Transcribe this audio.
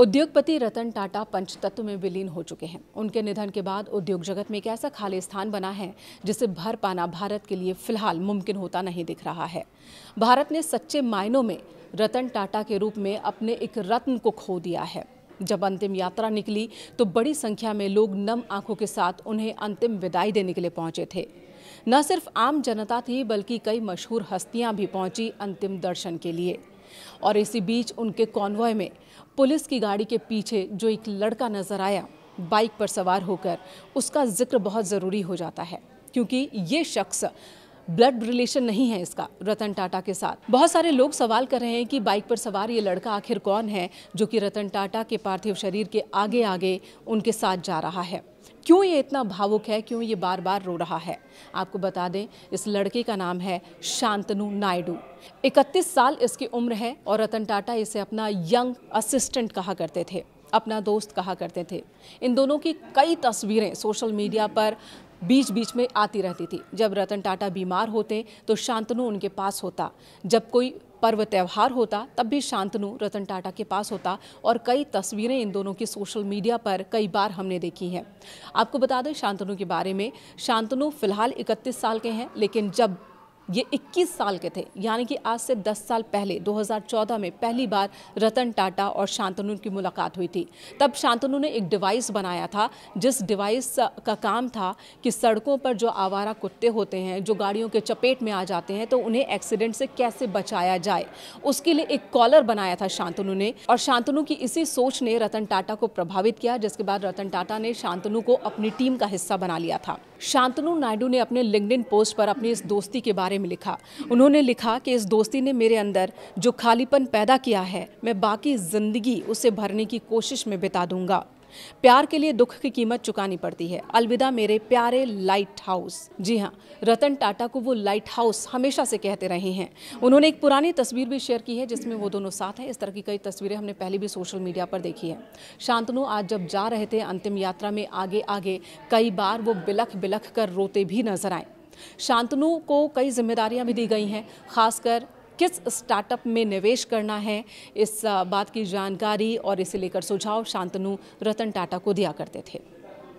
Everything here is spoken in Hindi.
उद्योगपति रतन टाटा पंचतत्व में विलीन हो चुके हैं उनके निधन के बाद उद्योग जगत में एक ऐसा खाली स्थान बना है जिसे भर पाना भारत के लिए फिलहाल मुमकिन होता नहीं दिख रहा है भारत ने सच्चे मायनों में रतन टाटा के रूप में अपने एक रत्न को खो दिया है जब अंतिम यात्रा निकली तो बड़ी संख्या में लोग नम आंखों के साथ उन्हें अंतिम विदाई देने के लिए पहुंचे थे न सिर्फ आम जनता थी बल्कि कई मशहूर हस्तियां भी पहुंची अंतिम दर्शन के लिए और इसी बीच उनके कॉन्वॉय में पुलिस की गाड़ी के पीछे जो एक लड़का नजर आया बाइक पर सवार होकर उसका जिक्र बहुत ज़रूरी हो जाता है क्योंकि ये शख्स ब्लड रिलेशन नहीं है इसका रतन टाटा के साथ बहुत सारे लोग सवाल कर रहे हैं कि बाइक पर सवार ये लड़का आखिर कौन है जो कि रतन टाटा के पार्थिव शरीर के आगे आगे उनके साथ जा रहा है क्यों ये इतना भावुक है क्यों ये बार बार रो रहा है आपको बता दें इस लड़के का नाम है शांतनु नायडू 31 साल इसकी उम्र है और रतन टाटा इसे अपना यंग असिस्टेंट कहा करते थे अपना दोस्त कहा करते थे इन दोनों की कई तस्वीरें सोशल मीडिया पर बीच बीच में आती रहती थी जब रतन टाटा बीमार होते तो शांतनु उनके पास होता जब कोई पर्व त्यौहार होता तब भी शांतनु रतन टाटा के पास होता और कई तस्वीरें इन दोनों की सोशल मीडिया पर कई बार हमने देखी हैं आपको बता दें शांतनु के बारे में शांतनु फिलहाल इकतीस साल के हैं लेकिन जब ये 21 साल के थे यानी कि आज से 10 साल पहले 2014 में पहली बार रतन टाटा और शांतनु की मुलाकात हुई थी तब शांतनु ने एक डिवाइस बनाया था जिस डिवाइस का काम था कि सड़कों पर जो आवारा कुत्ते होते हैं जो गाड़ियों के चपेट में आ जाते हैं तो उन्हें एक्सीडेंट से कैसे बचाया जाए उसके लिए एक कॉलर बनाया था शांतनु ने और शांतनु की इसी सोच ने रतन टाटा को प्रभावित किया जिसके बाद रतन टाटा ने शांतनु को अपनी टीम का हिस्सा बना लिया था शांतनु नायडू ने अपने लिंकडिन पोस्ट पर अपनी इस दोस्ती के बारे में लिखा उन्होंने लिखा कि इस दोस्ती ने मेरे अंदर जो खालीपन पैदा किया है मैं बाकी ज़िंदगी उसे भरने की कोशिश में बिता दूंगा प्यार के लिए दुख की कीमत चुकानी पड़ती है अलविदा मेरे प्यारे लाइट हाउस जी हाँ रतन टाटा को वो लाइट हाउस हमेशा से कहते रहे हैं उन्होंने एक पुरानी तस्वीर भी शेयर की है जिसमें वो दोनों साथ हैं इस तरह की कई तस्वीरें हमने पहले भी सोशल मीडिया पर देखी है शांतनु आज जब जा रहे थे अंतिम यात्रा में आगे आगे कई बार वो बिलख बिलख कर रोते भी नजर आए शांतनु को कई जिम्मेदारियां भी दी गई हैं खासकर किस स्टार्टअप में निवेश करना है इस बात की जानकारी और इसे लेकर सुझाव शांतनु रतन टाटा को दिया करते थे